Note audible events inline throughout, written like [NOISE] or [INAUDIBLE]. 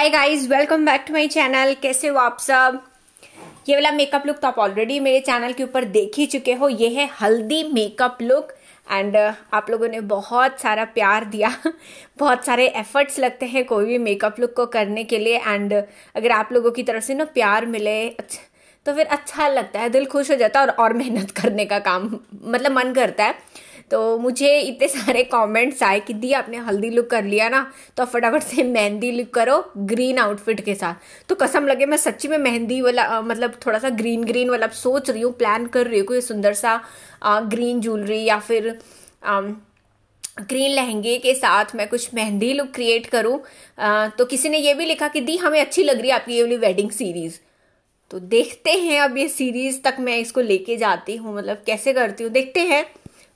hi guys welcome back to my channel कैसे हो आप सब ये वाला मेकअप लुक तो आप ऑलरेडी मेरे चैनल के ऊपर देख ही चुके हो ये है हल्दी मेकअप लुक एंड आप लोगों ने बहुत सारा प्यार दिया [LAUGHS] बहुत सारे एफर्ट्स लगते हैं कोई भी मेकअप लुक को करने के लिए एंड uh, अगर आप लोगों की तरफ से ना प्यार मिले अच्छा तो फिर अच्छा लगता है दिल खुश हो जाता है और, और मेहनत करने का काम मतलब मन करता है तो मुझे इतने सारे कमेंट्स आए कि दी आपने हल्दी लुक कर लिया ना तो फटाफट से मेहंदी लुक करो ग्रीन आउटफिट के साथ तो कसम लगे मैं सच्ची में मेहंदी वाला आ, मतलब थोड़ा सा ग्रीन ग्रीन वाला सोच रही हूँ प्लान कर रही हूँ कोई सुंदर सा आ, ग्रीन ज्वेलरी या फिर आ, ग्रीन लहंगे के साथ मैं कुछ मेहंदी लुक क्रिएट करूँ तो किसी ने ये भी लिखा कि दी हमें अच्छी लग रही है आपकी ये वाली वेडिंग सीरीज़ तो देखते हैं अब ये सीरीज़ तक मैं इसको लेके जाती हूँ मतलब कैसे करती हूँ देखते हैं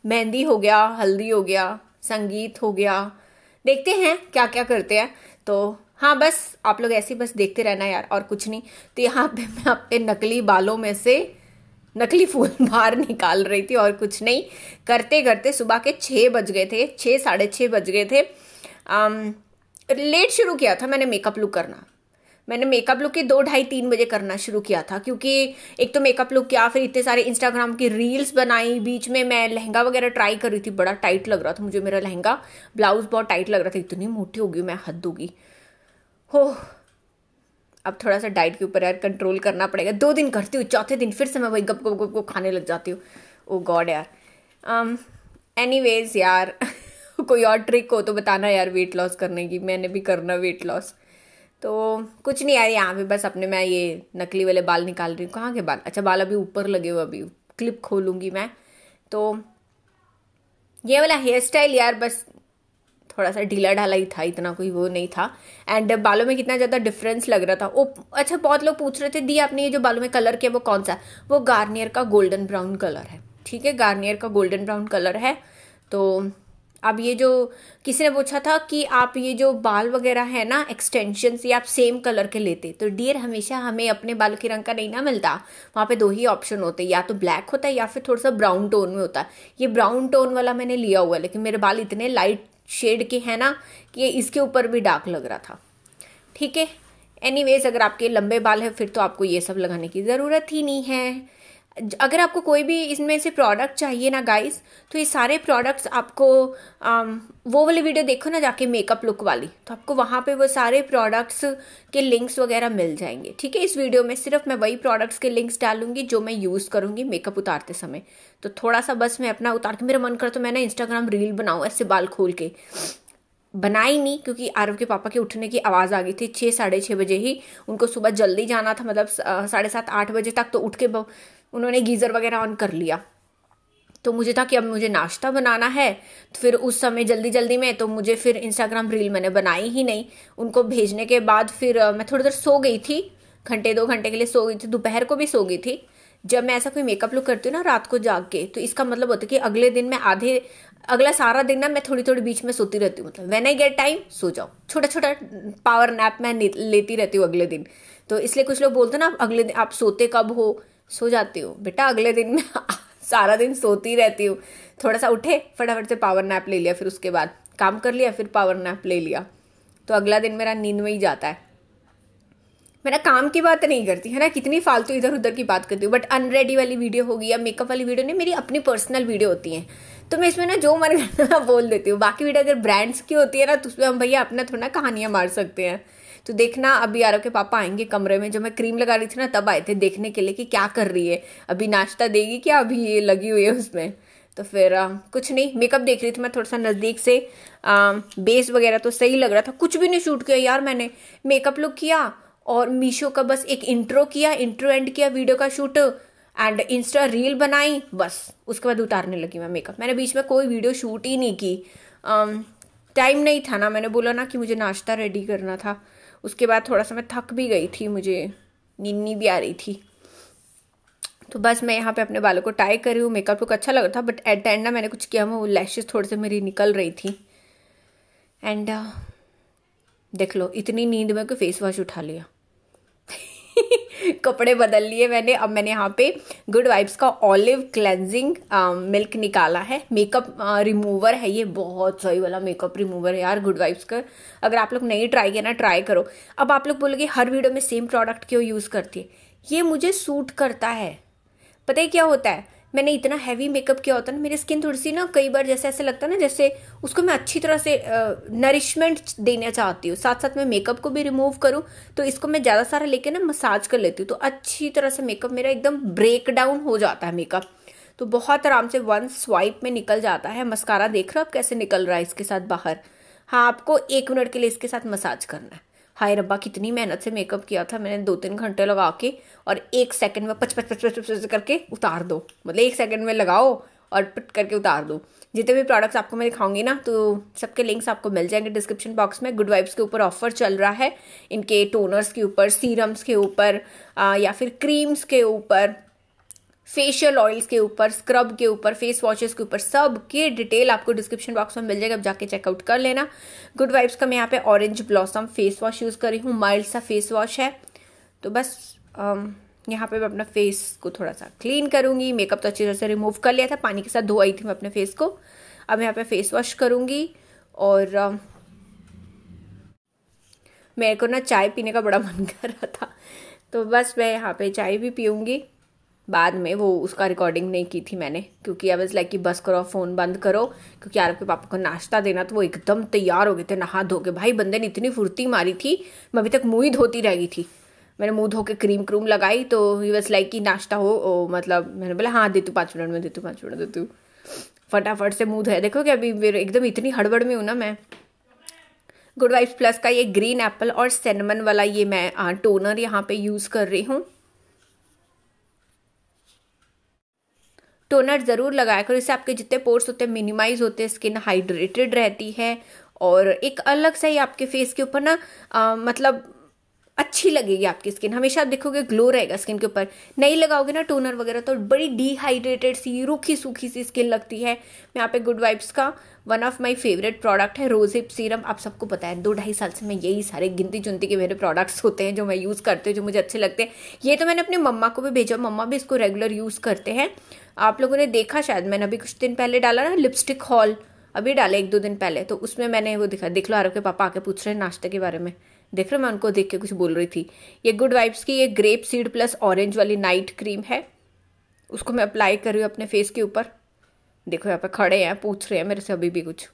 मेहंदी हो गया हल्दी हो गया संगीत हो गया देखते हैं क्या क्या करते हैं तो हाँ बस आप लोग ऐसे बस देखते रहना यार और कुछ नहीं तो यहाँ पे मैं अपने नकली बालों में से नकली फूल [LAUGHS] बाहर निकाल रही थी और कुछ नहीं करते करते सुबह के छः बज गए थे छः साढ़े छः बज गए थे आम, लेट शुरू किया था मैंने मेकअप लुक करना मैंने मेकअप लुक के दो ढाई तीन बजे करना शुरू किया था क्योंकि एक तो मेकअप लुक किया फिर इतने सारे इंस्टाग्राम की रील्स बनाई बीच में मैं लहंगा वगैरह ट्राई कर रही थी बड़ा टाइट लग रहा था मुझे मेरा लहंगा ब्लाउज बहुत टाइट लग रहा था इतनी मोटी होगी मैं हद दूंगी हो अब थोड़ा सा डाइट के ऊपर यार कंट्रोल करना पड़ेगा दो दिन करती हूँ चौथे दिन फिर से मैं वही गप गप गप गप खाने लग जाती हूँ ओ oh गॉड यार एनी um, यार [LAUGHS] कोई और ट्रिक हो तो बताना यार वेट लॉस करने की मैंने भी करना वेट लॉस तो कुछ नहीं यार यहाँ पे बस अपने मैं ये नकली वाले बाल निकाल रही हूँ कहाँ के बाल अच्छा बाल अभी ऊपर लगे हुए अभी क्लिप खोलूँगी मैं तो ये वाला हेयर स्टाइल यार बस थोड़ा सा ढीला ढाला ही था इतना कोई वो नहीं था एंड बालों में कितना ज़्यादा डिफरेंस लग रहा था ओ अच्छा बहुत लोग पूछ रहे थे दी आपने ये जो बालों में कलर किया वो कौन सा वो गार्नियर का गोल्डन ब्राउन कलर है ठीक है गार्नियर का गोल्डन ब्राउन कलर है तो अब ये जो किसी ने पूछा था कि आप ये जो बाल वगैरह है ना एक्सटेंशन ये आप सेम कलर के लेते तो डियर हमेशा हमें अपने बाल के रंग का नहीं ना मिलता वहाँ पे दो ही ऑप्शन होते या तो ब्लैक होता है या फिर थोड़ा सा ब्राउन टोन में होता है ये ब्राउन टोन वाला मैंने लिया हुआ लेकिन मेरे बाल इतने लाइट शेड के हैं ना कि इसके ऊपर भी डार्क लग रहा था ठीक है एनी अगर आपके लंबे बाल हैं फिर तो आपको ये सब लगाने की ज़रूरत ही नहीं है अगर आपको कोई भी इसमें से प्रोडक्ट चाहिए ना गाइस तो ये सारे प्रोडक्ट्स आपको आम, um, वो वाली वीडियो देखो ना जाके मेकअप लुक वाली तो आपको वहाँ पे वो सारे प्रोडक्ट्स के लिंक्स वगैरह मिल जाएंगे ठीक है इस वीडियो में सिर्फ मैं वही प्रोडक्ट्स के लिंक्स डालूंगी जो मैं यूज़ करूँगी मेकअप उतारते समय तो थोड़ा सा बस मैं अपना उतार के मेरा मन कर तो मैं ना इंस्टाग्राम रील बनाऊँ ऐसे बाल खोल के बनाई नहीं क्योंकि आरव के पापा के उठने की आवाज़ आ गई थी छः साढ़े छः बजे ही उनको सुबह जल्दी जाना था मतलब साढ़े सात आठ बजे तक तो उठ के उन्होंने गीज़र वगैरह ऑन कर लिया तो मुझे था कि अब मुझे नाश्ता बनाना है तो फिर उस समय जल्दी जल्दी में तो मुझे फिर इंस्टाग्राम रील मैंने बनाई ही नहीं उनको भेजने के बाद फिर मैं थोड़ी देर सो गई थी घंटे दो घंटे के लिए सो गई थी दोपहर को भी सो गई थी जब मैं ऐसा कोई मेकअप लुक करती हूँ ना रात को जाग के तो इसका मतलब होता है कि अगले दिन मैं आधे अगला सारा दिन ना मैं थोड़ी थोड़ी बीच में सोती रहती हूँ मतलब वेन आई गेट टाइम सो जाओ छोटा छोटा पावर नैप मैं लेती रहती हूँ अगले दिन तो इसलिए कुछ लोग बोलते ना अगले दिन आप सोते कब हो सो जाती हूँ बेटा अगले दिन मैं [LAUGHS] सारा दिन सोती रहती हूँ थोड़ा सा उठे फटाफट से पावर नैप ले लिया फिर उसके बाद काम कर लिया फिर पावर नैप ले लिया तो अगला दिन मेरा नींद में ही जाता है मेरा काम की बात नहीं करती है ना कितनी फालतू इधर उधर की बात करती हूँ बट अनरेडी वाली वीडियो होगी या मेकअप वाली वीडियो नहीं मेरी अपनी पर्सनल वीडियो होती है तो मैं इसमें ना जो मन करता [LAUGHS] बोल देती हूँ बाकी वीडियो अगर ब्रांड्स की होती है ना तो उसमें हम भैया अपना थोड़ा कहानियाँ मार सकते हैं तो देखना अभी आरव के पापा आएंगे कमरे में जब मैं क्रीम लगा रही थी ना तब आए थे देखने के लिए कि क्या कर रही है अभी नाश्ता देगी क्या अभी ये लगी हुई है उसमें तो फिर आ, कुछ नहीं मेकअप देख रही थी मैं थोड़ा सा नज़दीक से आ, बेस वगैरह तो सही लग रहा था कुछ भी नहीं शूट किया यार मैंने मेकअप लुक किया और मीशो का बस एक इंट्रो किया इंट्रो एंड किया वीडियो का शूट एंड इंस्टा रील बनाई बस उसके बाद उतारने लगी मैं मेकअप मैंने बीच में कोई वीडियो शूट ही नहीं की टाइम नहीं था ना मैंने बोला ना कि मुझे नाश्ता रेडी करना था उसके बाद थोड़ा सा मैं थक भी गई थी मुझे नींद भी आ रही थी तो बस मैं यहाँ पे अपने बालों को टाई कर रही हूँ मेकअप लुक अच्छा लग रहा था बट एट द एंड ना मैंने कुछ किया मैं वो लैशेज थोड़े से मेरी निकल रही थी एंड uh, देख लो इतनी नींद में कोई फेस वॉश उठा लिया कपड़े बदल लिए मैंने अब मैंने यहाँ पे गुड वाइब्स का ऑलिव क्लेंजिंग मिल्क निकाला है मेकअप रिमूवर uh, है ये बहुत सही वाला मेकअप रिमूवर है यार गुड वाइब्स का अगर आप लोग नहीं ट्राई किया ना ट्राई करो अब आप लोग बोलोगे हर वीडियो में सेम प्रोडक्ट क्यों यूज़ करती है ये मुझे सूट करता है पता है क्या होता है मैंने इतना हैवी मेकअप किया होता ना मेरी स्किन थोड़ी सी ना कई बार जैसे ऐसे लगता है ना जैसे उसको मैं अच्छी तरह से नरिशमेंट देना चाहती हूँ साथ साथ मैं मेकअप को भी रिमूव करूँ तो इसको मैं ज़्यादा सारा लेके ना मसाज कर लेती हूँ तो अच्छी तरह से मेकअप मेरा एकदम ब्रेक डाउन हो जाता है मेकअप तो बहुत आराम से वन स्वाइप में निकल जाता है मस्कारा देख रहे हो आप कैसे निकल रहा है इसके साथ बाहर हाँ आपको एक मिनट के लिए इसके साथ मसाज करना है हाय रब्बा कितनी मेहनत से मेकअप किया था मैंने दो तीन घंटे लगा के और एक सेकंड में पच पच पच पच पच करके उतार दो मतलब एक सेकंड में लगाओ और पिट करके उतार दो जितने भी प्रोडक्ट्स आपको मैं दिखाऊंगी ना तो सबके लिंक्स आपको मिल जाएंगे डिस्क्रिप्शन बॉक्स में गुड वाइब्स के ऊपर ऑफर चल रहा है इनके टोनर्स के ऊपर सीरम्स के ऊपर या फिर क्रीम्स के ऊपर फेशियल ऑयल्स के ऊपर स्क्रब के ऊपर फेस वॉशेस के ऊपर सब के डिटेल आपको डिस्क्रिप्शन बॉक्स में मिल जाएगा आप जाके चेकआउट कर लेना गुड वाइब्स का मैं यहाँ पे orange blossom face wash use कर रही हूँ माइल्ड सा फेस वॉश है तो बस um, यहाँ पे मैं अपना फेस को थोड़ा सा क्लीन करूँगी मेकअप तो अच्छी तरह से रिमूव कर लिया था पानी के साथ धोई थी मैं अपने फेस को अब यहाँ पे फेस वॉश करूँगी और um, मेरे को ना चाय पीने का बड़ा मन [LAUGHS] कर रहा था तो बस मैं यहाँ पे चाय भी पीऊँगी बाद में वो उसका रिकॉर्डिंग नहीं की थी मैंने क्योंकि आई वॉज लाइक कि बस करो फ़ोन बंद करो क्योंकि यार के पापा को नाश्ता देना तो वो एकदम तैयार हो गए थे नहा धो के भाई बंदे ने इतनी फुर्ती मारी थी मैं अभी तक मुँह ही धोती रह गई थी मैंने मुँह धो के क्रीम क्रूम लगाई तो ही वॉज लाइक कि नाश्ता हो ओ, मतलब मैंने बोला हाँ दे तू पाँच मिनट में दे तू पाँच मिनट दे तू फटाफट से मुँह धोया देखो कि अभी मेरे एकदम इतनी हड़बड़ में हूँ ना मैं गुड वाइफ प्लस का ये ग्रीन एप्पल और सेनमन वाला ये मैं टोनर यहाँ पे यूज़ कर रही हूँ टोनर ज़रूर लगाया करो इससे आपके जितने पोर्स होते हैं मिनिमाइज होते हैं स्किन हाइड्रेटेड रहती है और एक अलग सा ही आपके फेस के ऊपर ना आ, मतलब अच्छी लगेगी आपकी स्किन हमेशा आप देखोगे ग्लो रहेगा स्किन के ऊपर नहीं लगाओगे ना टोनर वगैरह तो बड़ी डिहाइड्रेटेड सी रूखी सूखी सी स्किन लगती है मैं यहाँ पे गुड वाइब्स का one of my favourite product है रोज हिप सीरम आप सबको पता है दो ढाई साल से मैं यही सारे गिनती चुनती के मेरे प्रोडक्ट्स होते हैं जो मैं यूज़ करती हूँ जो मुझे अच्छे लगते हैं ये तो मैंने अपने मम्मा को भी भेजा मम्मा भी इसको रेगुलर यूज़ करते हैं आप लोगों ने देखा शायद मैंने अभी कुछ दिन पहले डाला ना लिपस्टिक हॉल अभी डाले एक दो दिन पहले तो उसमें मैंने वो दिखा देख लो आरोप के पापा आके पूछ रहे हैं नाश्ते के बारे में देख रहे मैं उनको देख के कुछ बोल रही थी ये गुड वाइब्स की ये ग्रेप सीड प्लस ऑरेंज वाली नाइट क्रीम है उसको मैं अप्लाई कर रही हूँ अपने फेस के ऊपर देखो यहाँ पे खड़े हैं पूछ रहे हैं मेरे से अभी भी कुछ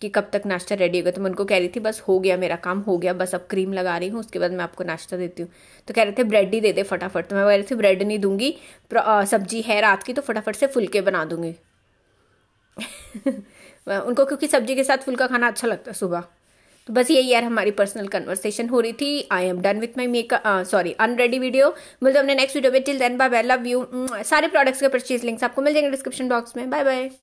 कि कब तक नाश्ता रेडी होगा तो मैं उनको कह रही थी बस हो गया मेरा काम हो गया बस अब क्रीम लगा रही हूँ उसके बाद मैं आपको नाश्ता देती हूँ तो कह रहे थे ब्रेड ही दे दे फटाफट तो मैं कह रही थी ब्रेड नहीं दूंगी सब्जी है रात की तो फटाफट से फुलके बना दूंगी [LAUGHS] उनको क्योंकि सब्जी के साथ फुलका खाना अच्छा लगता है सुबह तो बस यही यार हमारी पर्सनल कन्वर्सेशन हो रही थी I am done with my make sorry unready video मिलते हमने नेक्स्ट वीडियो में till then bye bye love you सारे प्रोडक्ट्स के परचेज लिंक्स आपको मिल जाएंगे डिस्क्रिप्शन बॉक्स में बाय बाय